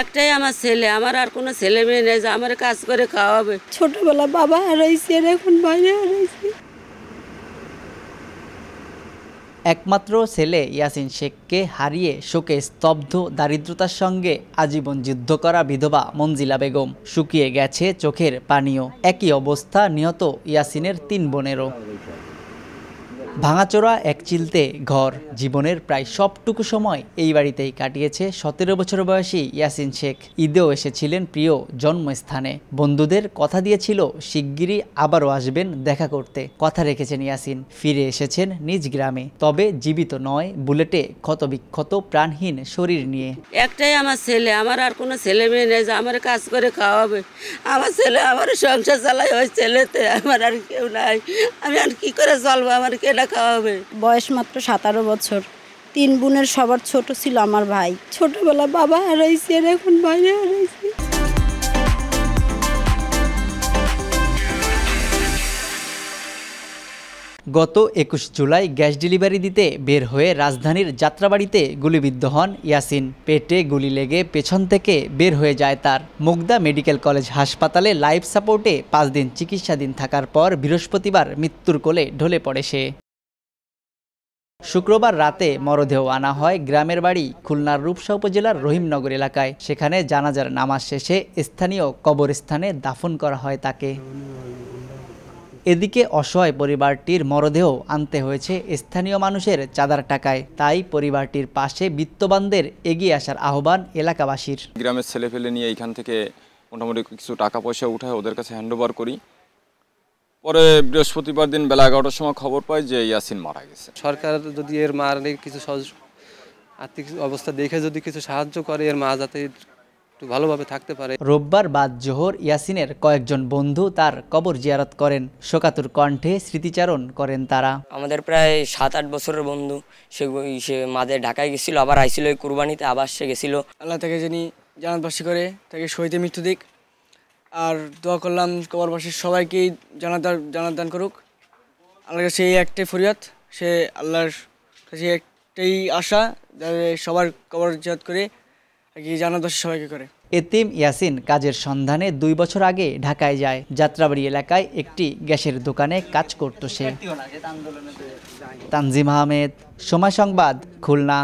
একটাই আমার ছেলে আমার আর কোনো ছেলে মেয়ে নেই যে আমার কাজ করে খাওয়াবে ছোটবেলা বাবা হারাইছি আর এখন বাইরে হারাইছি একমাত্র ছেলে ইয়াসিন শেখকে হারিয়ে শোকে স্তব্ধ দারিদ্রতার সঙ্গে আজীবন যুদ্ধ করা বিধবা মঞ্জিলা বেগম শুকিয়ে গেছে চোখের পানীয় একই অবস্থা নিহত ইয়াসিনের তিন বোনেরও ভাঙাচোরা এক চিলতে ঘর জীবনের প্রায় সবটুকু সময় এই বাড়িতেই কাটিয়েছে সতেরো বছর বয়সী ইয়াসিন শেখ ঈদেও এসেছিলেন প্রিয় জন্মস্থানে বন্ধুদের কথা দিয়েছিল শিগগিরই আবারও আসবেন দেখা করতে কথা রেখেছেন ইয়াসিন ফিরে এসেছেন নিজ গ্রামে তবে জীবিত নয় বুলেটে ক্ষতবিক্ষত প্রাণহীন শরীর নিয়ে একটাই আমার ছেলে আমার আর কোনো ছেলে মেয়ে নেই আমার কাজ করে খাওয়াবে আমার ছেলে আমার সংসার চালাই ওই ছেলেতে আমার আর কেউ নাই আমি আর কি করে চলবো আমার কেনা খাওয়া হবে বয়স মাত্র সাতারো বছর তিন বোনের সবার ছোট ছিল আমার ভাই ছোটবেলা বাবা হারাইছি আর এখন ভাই হারাইছি গত একুশ জুলাই গ্যাস ডেলিভারি দিতে বের হয়ে রাজধানীর যাত্রাবাড়িতে গুলিবিদ্ধ হন ইয়াসিন পেটে গুলি লেগে পেছন থেকে বের হয়ে যায় তার মুগদা মেডিকেল কলেজ হাসপাতালে লাইফ সাপোর্টে পাঁচ দিন চিকিৎসাধীন থাকার পর বৃহস্পতিবার মৃত্যুর কোলে ঢলে পড়ে সে শুক্রবার রাতে মরদেহ আনা হয় গ্রামের বাড়ি খুলনার রূপসা উপজেলার রহিমনগর এলাকায় সেখানে জানাজার নামাজ শেষে স্থানীয় কবরস্থানে দাফন করা হয় তাকে এদিকে অসহায় পরিবারটির মরদেহ আনতে হয়েছে স্থানীয় মানুষের চাঁদার টাকায় তাই পরিবারটির পাশে বিত্তবানদের এগিয়ে আসার আহ্বান এলাকাবাসীর গ্রামের ছেলে ফেলে নিয়ে এখান থেকে মোটামুটি কিছু টাকা পয়সা উঠায় ওদের কাছে হ্যান্ডওভার করি পরে বৃহস্পতিবার দিন বেলা এগারোটার সময় খবর পাই যে ইয়াসিন মারা গেছে সরকার যদি এর মার কিছু আর্থিক অবস্থা দেখে যদি কিছু সাহায্য করে এর মা যাতে একটু ভালোভাবে থাকতে পারে রোববার বাদ জোহর ইয়াসিনের কয়েকজন বন্ধু তার কবর জিয়ারত করেন শোকাতুর কণ্ঠে স্মৃতিচারণ করেন তারা আমাদের প্রায় সাত আট বছরের বন্ধু সে সে মাঝে ঢাকায় গেছিল আবার আইসিল ওই কুরবানিতে আবার সে গেছিল আল্লাহ তাকে জানি জানাতবাসী করে তাকে শহীদে মৃত্যু দিক আর দোয়া করলাম কবরবাসীর সবাইকেই জানাতার জানাদান করুক আল্লাহর সেই একটাই ফরিয়াদ সে আল্লাহর কাছে একটাই আশা সবার কবর জাত করে কি সবাইকে করে এতিম ইয়াসিন কাজের সন্ধানে দুই বছর আগে ঢাকায় যায় যাত্রাবাড়ি এলাকায় একটি গ্যাসের দোকানে কাজ করত সে তানজিম আহমেদ সময় সংবাদ খুলনা